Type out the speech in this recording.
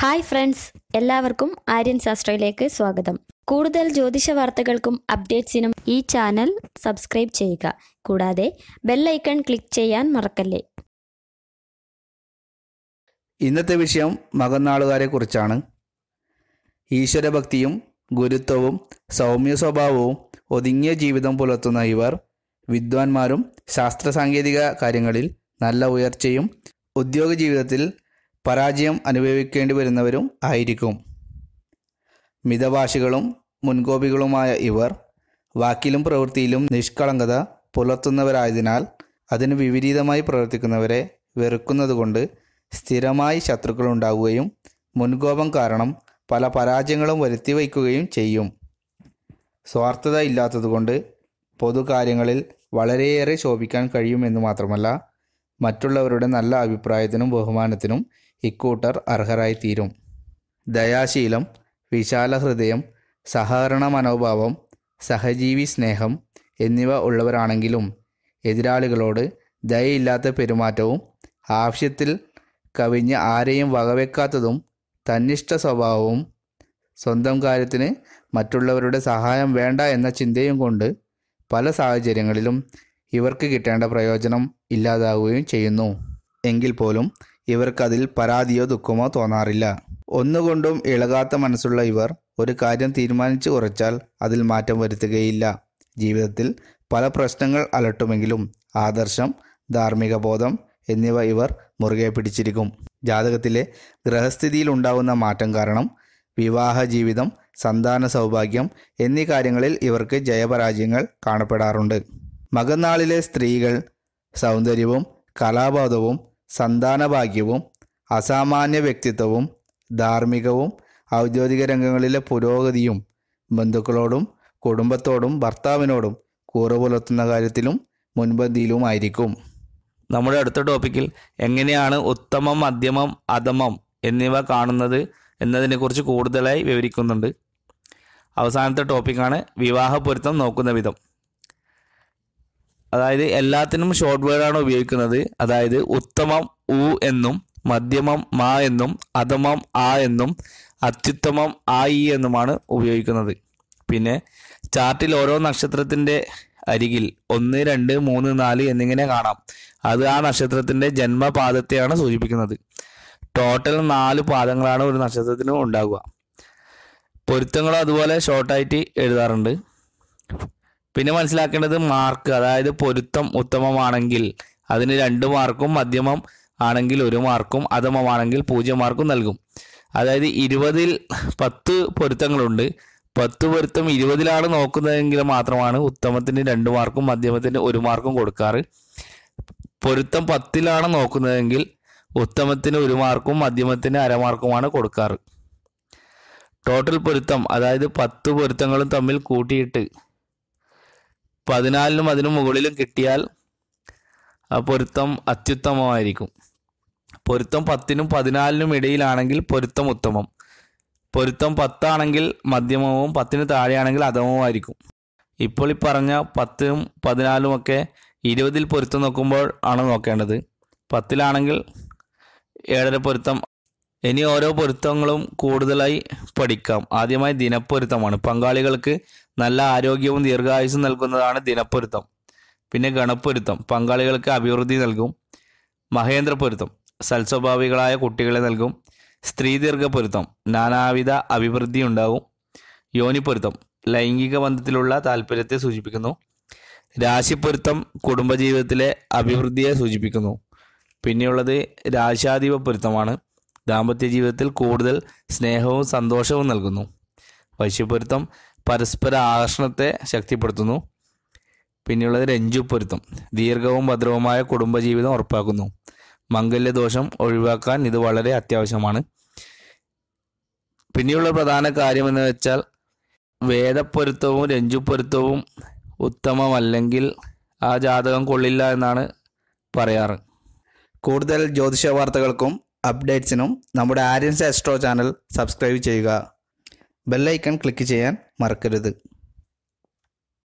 hi friends എല്ലാവർക്കും ആര്യൻ ശാസ്ത്രയിലേക്ക് സ്വാഗതം കൂടുതൽ ജ്യോതിഷ വാർത്തകൾക്കും അപ്ഡേറ്റ്സിനും ഈ ചാനൽ സബ്സ്ക്രൈബ് ചെയ്യുക കൂടാതെ ബെല്ലൈക്കൺ ക്ലിക്ക് ചെയ്യാൻ മറക്കല്ലേ ഇന്നത്തെ വിഷയം മകന്നാളുകാരെ കുറിച്ചാണ് ഈശ്വരഭക്തിയും ഗുരുത്വവും സൗമ്യ സ്വഭാവവും ഒതുങ്ങിയ ജീവിതം പുലർത്തുന്ന ഇവർ വിദ്വാൻമാരും ശാസ്ത്ര സാങ്കേതിക കാര്യങ്ങളിൽ നല്ല ഉയർച്ചയും ഉദ്യോഗ ജീവിതത്തിൽ പരാജയം അനുഭവിക്കേണ്ടി വരുന്നവരും ആയിരിക്കും മിതഭാഷികളും മുൻകോപികളുമായ ഇവർ വാക്കിലും പ്രവൃത്തിയിലും നിഷ്കളങ്കത പുലർത്തുന്നവരായതിനാൽ അതിന് വിപരീതമായി പ്രവർത്തിക്കുന്നവരെ വെറുക്കുന്നതുകൊണ്ട് സ്ഥിരമായി ശത്രുക്കളുണ്ടാവുകയും മുൻകോപം കാരണം പല പരാജയങ്ങളും വരുത്തി വയ്ക്കുകയും ചെയ്യും സ്വാർത്ഥത ഇല്ലാത്തതുകൊണ്ട് പൊതുകാര്യങ്ങളിൽ വളരെയേറെ ശോഭിക്കാൻ കഴിയുമെന്ന് മാത്രമല്ല മറ്റുള്ളവരുടെ നല്ല അഭിപ്രായത്തിനും ബഹുമാനത്തിനും ഇക്കൂട്ടർ അർഹരായിത്തീരും ദയാശീലം വിശാല ഹൃദയം സഹകരണ മനോഭാവം സഹജീവി സ്നേഹം എന്നിവ ഉള്ളവരാണെങ്കിലും എതിരാളികളോട് ദയയില്ലാത്ത പെരുമാറ്റവും ആവശ്യത്തിൽ കവിഞ്ഞ് ആരെയും വകവെക്കാത്തതും തന്നിഷ്ട സ്വഭാവവും സ്വന്തം കാര്യത്തിന് മറ്റുള്ളവരുടെ സഹായം വേണ്ട എന്ന ചിന്തയും കൊണ്ട് പല സാഹചര്യങ്ങളിലും ഇവർക്ക് കിട്ടേണ്ട പ്രയോജനം ഇല്ലാതാവുകയും ചെയ്യുന്നു എങ്കിൽ പോലും ഇവർക്കതിൽ പരാതിയോ ദുഃഖമോ തോന്നാറില്ല ഒന്നുകൊണ്ടും ഇളകാത്ത മനസ്സുള്ള ഇവർ ഒരു കാര്യം തീരുമാനിച്ചു കുറച്ചാൽ അതിൽ മാറ്റം വരുത്തുകയില്ല ജീവിതത്തിൽ പല പ്രശ്നങ്ങൾ അലട്ടുമെങ്കിലും ആദർശം ധാർമ്മിക ബോധം എന്നിവ ഇവർ മുറുകെ പിടിച്ചിരിക്കും ജാതകത്തിലെ ഗ്രഹസ്ഥിതിയിൽ ഉണ്ടാകുന്ന മാറ്റം കാരണം വിവാഹ ജീവിതം സന്താന സൗഭാഗ്യം എന്നീ കാര്യങ്ങളിൽ ഇവർക്ക് ജയപരാജയങ്ങൾ കാണപ്പെടാറുണ്ട് മകനാളിലെ സ്ത്രീകൾ സൗന്ദര്യവും കലാബോധവും സന്താനഭാഗ്യവും അസാമാന്യ വ്യക്തിത്വവും ധാർമ്മികവും ഔദ്യോഗിക രംഗങ്ങളിലെ പുരോഗതിയും ബന്ധുക്കളോടും കുടുംബത്തോടും ഭർത്താവിനോടും കൂറ പുലർത്തുന്ന കാര്യത്തിലും മുൻപന്തിയിലുമായിരിക്കും നമ്മുടെ അടുത്ത ടോപ്പിക്കിൽ എങ്ങനെയാണ് ഉത്തമം മധ്യമം അധമം എന്നിവ കാണുന്നത് എന്നതിനെക്കുറിച്ച് കൂടുതലായി വിവരിക്കുന്നുണ്ട് അവസാനത്തെ ടോപ്പിക്കാണ് വിവാഹ പൊരുത്തം നോക്കുന്ന വിധം അതായത് എല്ലാത്തിനും ഷോർട്ട് വേർഡാണ് ഉപയോഗിക്കുന്നത് അതായത് ഉത്തമം ഉ എന്നും മധ്യമം മാ എന്നും അധമം ആ എന്നും അത്യുത്തമം ആ ഇ എന്നുമാണ് ഉപയോഗിക്കുന്നത് പിന്നെ ചാർട്ടിൽ ഓരോ നക്ഷത്രത്തിൻ്റെ അരികിൽ ഒന്ന് രണ്ട് മൂന്ന് നാല് എന്നിങ്ങനെ കാണാം അത് ആ നക്ഷത്രത്തിൻ്റെ ജന്മപാദത്തെയാണ് സൂചിപ്പിക്കുന്നത് ടോട്ടൽ നാല് പാദങ്ങളാണ് ഒരു നക്ഷത്രത്തിനും ഉണ്ടാകുക പൊരുത്തങ്ങളും അതുപോലെ ഷോർട്ടായിട്ട് എഴുതാറുണ്ട് പിന്നെ മനസ്സിലാക്കേണ്ടത് മാർക്ക് അതായത് പൊരുത്തം ഉത്തമമാണെങ്കിൽ അതിന് രണ്ട് മാർക്കും മധ്യമം ആണെങ്കിൽ ഒരു മാർക്കും അധമമാണെങ്കിൽ പൂജ്യം മാർക്കും നൽകും അതായത് ഇരുപതിൽ പത്ത് പൊരുത്തങ്ങളുണ്ട് പത്ത് പൊരുത്തം ഇരുപതിലാണ് നോക്കുന്നതെങ്കിൽ മാത്രമാണ് ഉത്തമത്തിന് രണ്ട് മാർക്കും മധ്യമത്തിന് ഒരു മാർക്കും കൊടുക്കാറ് പൊരുത്തം പത്തിലാണ് നോക്കുന്നതെങ്കിൽ ഉത്തമത്തിന് ഒരു മാർക്കും മധ്യമത്തിന് അരമാർക്കുമാണ് കൊടുക്കാറ് ടോട്ടൽ പൊരുത്തം അതായത് പത്ത് പൊരുത്തങ്ങളും തമ്മിൽ കൂട്ടിയിട്ട് പതിനാലിനും അതിനു മുകളിലും കിട്ടിയാൽ ആ പൊരുത്തം അത്യുത്തമമായിരിക്കും പൊരുത്തം പത്തിനും പതിനാലിനും ഇടയിലാണെങ്കിൽ പൊരുത്തം ഉത്തമം പൊരുത്തം പത്താണെങ്കിൽ മധ്യമവും പത്തിന് താഴെയാണെങ്കിൽ അധമവുമായിരിക്കും ഇപ്പോൾ ഈ പറഞ്ഞ പത്തും പതിനാലും ഒക്കെ ഇരുപതിൽ പൊരുത്തം നോക്കുമ്പോൾ ആണ് നോക്കേണ്ടത് പത്തിലാണെങ്കിൽ ഏഴര പൊരുത്തം ഇനി ഓരോ പൊരുത്തങ്ങളും കൂടുതലായി പഠിക്കാം ആദ്യമായി ദിനപ്പൊരുത്തമാണ് പങ്കാളികൾക്ക് നല്ല ആരോഗ്യവും ദീർഘായുസും നൽകുന്നതാണ് ദിനപ്പൊരുത്തം പിന്നെ ഗണപ്പൊരുത്തം പങ്കാളികൾക്ക് അഭിവൃദ്ധി നൽകും പൊരുത്തം സൽസ്വഭാവികളായ കുട്ടികളെ നൽകും സ്ത്രീ പൊരുത്തം നാനാവിധ അഭിവൃദ്ധി ഉണ്ടാകും യോനിപ്പൊരുത്തം ലൈംഗിക ബന്ധത്തിലുള്ള താല്പര്യത്തെ സൂചിപ്പിക്കുന്നു രാശിപ്പൊരുത്തം കുടുംബജീവിതത്തിലെ അഭിവൃദ്ധിയെ സൂചിപ്പിക്കുന്നു പിന്നെയുള്ളത് രാശാധിപ പൊരുത്തമാണ് ദാമ്പത്യ ജീവിതത്തിൽ കൂടുതൽ സ്നേഹവും സന്തോഷവും നൽകുന്നു വൈശ്യപ്പൊരുത്തം പരസ്പര ആകർഷണത്തെ ശക്തിപ്പെടുത്തുന്നു പിന്നെയുള്ളത് രഞ്ജുപ്പൊരുത്തം ദീർഘവും ഭദ്രവുമായ കുടുംബജീവിതം ഉറപ്പാക്കുന്നു മംഗല്യദോഷം ഒഴിവാക്കാൻ ഇത് വളരെ അത്യാവശ്യമാണ് പിന്നെയുള്ള പ്രധാന കാര്യമെന്ന് വെച്ചാൽ വേദപ്പൊരുത്തവും രഞ്ജുപ്പൊരുത്തവും ഉത്തമമല്ലെങ്കിൽ ആ ജാതകം കൊള്ളില്ല എന്നാണ് പറയാറ് കൂടുതൽ ജ്യോതിഷ വാർത്തകൾക്കും അപ്ഡേറ്റ്സിനും നമ്മുടെ ആര്യൻസ് എസ്ട്രോ ചാനൽ സബ്സ്ക്രൈബ് ചെയ്യുക ബെല്ലൈക്കൺ ക്ലിക്ക് ചെയ്യാൻ മറക്കരുത്